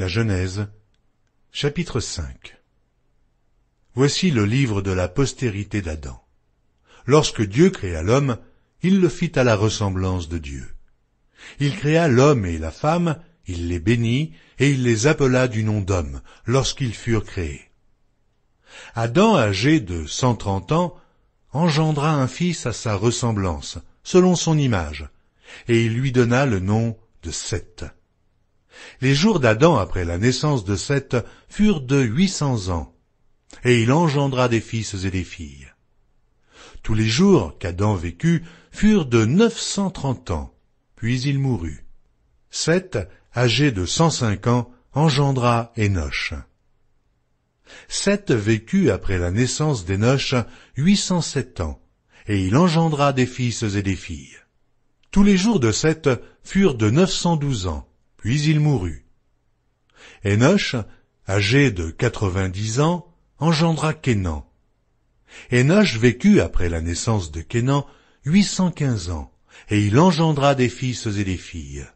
La Genèse, chapitre 5 Voici le livre de la postérité d'Adam. Lorsque Dieu créa l'homme, il le fit à la ressemblance de Dieu. Il créa l'homme et la femme, il les bénit, et il les appela du nom d'homme, lorsqu'ils furent créés. Adam, âgé de cent trente ans, engendra un fils à sa ressemblance, selon son image, et il lui donna le nom de Seth. Les jours d'Adam après la naissance de Seth furent de huit cents ans, et il engendra des fils et des filles. Tous les jours qu'Adam vécut furent de neuf cent trente ans, puis il mourut. Seth, âgé de cent cinq ans, engendra Énoch. Seth vécut après la naissance d'Enoch huit cent sept ans, et il engendra des fils et des filles. Tous les jours de Seth furent de neuf cent douze ans, puis il mourut. Enoch, âgé de quatre-vingt-dix ans, engendra Kénan. Enoch vécut après la naissance de Kénan huit cent quinze ans, et il engendra des fils et des filles.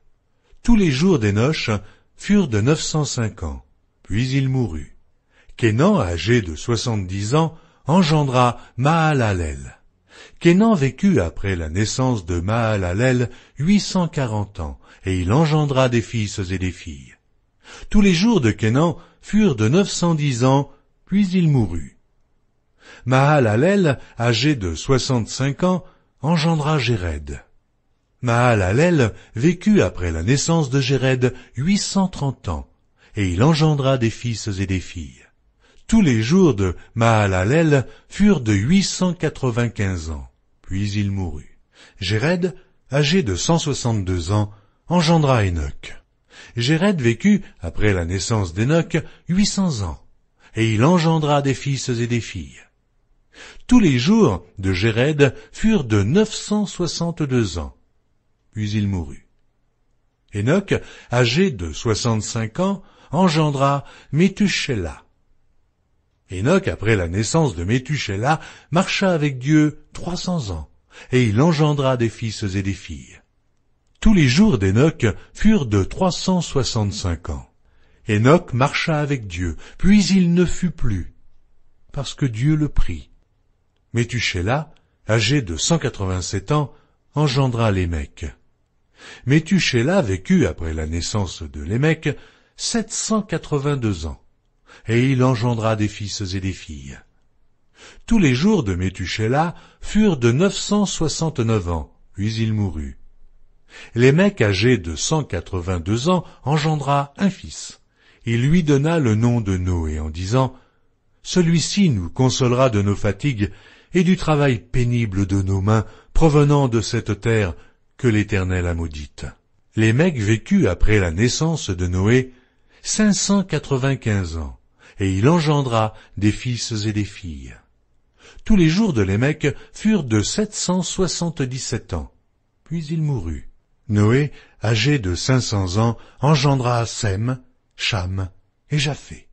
Tous les jours d'Enoch furent de neuf cent cinq ans, puis il mourut. Kénan, âgé de soixante-dix ans, engendra Mahalalel. Kenan vécut après la naissance de Mahalalel quarante ans, et il engendra des fils et des filles. Tous les jours de Kenan furent de neuf cent dix ans, puis il mourut. Mahalalel, âgé de soixante-cinq ans, engendra Jéred. Mahalalel vécut après la naissance de Jéred trente ans, et il engendra des fils et des filles. Tous les jours de Mahalalel furent de 895 ans puis il mourut. Jéred, âgé de soixante-deux ans, engendra Énoch. Jéred vécut, après la naissance d'Énoch, cents ans, et il engendra des fils et des filles. Tous les jours de Jéred furent de soixante-deux ans, puis il mourut. Enoch, âgé de soixante-cinq ans, engendra Métuchéla. Enoch, après la naissance de Métuchéla, marcha avec Dieu trois cents ans, et il engendra des fils et des filles. Tous les jours d'Enoch furent de trois cent soixante-cinq ans. Enoch marcha avec Dieu, puis il ne fut plus, parce que Dieu le prit. Métuchéla, âgé de cent quatre-vingt-sept ans, engendra Lémec. Métuchéla vécut après la naissance de Lémec sept cent quatre-vingt-deux ans et il engendra des fils et des filles. Tous les jours de Métuchéla furent de neuf cent soixante-neuf ans, puis il mourut. Lémec, âgé de cent quatre-vingt-deux ans, engendra un fils. Il lui donna le nom de Noé en disant Celui-ci nous consolera de nos fatigues et du travail pénible de nos mains provenant de cette terre que l'Éternel a maudite. Lémec vécut après la naissance de Noé cinq cent quatre-vingt-quinze ans et il engendra des fils et des filles. Tous les jours de Lémec furent de sept cent soixante-dix-sept ans, puis il mourut. Noé, âgé de cinq cents ans, engendra Sem, Cham et Japhé.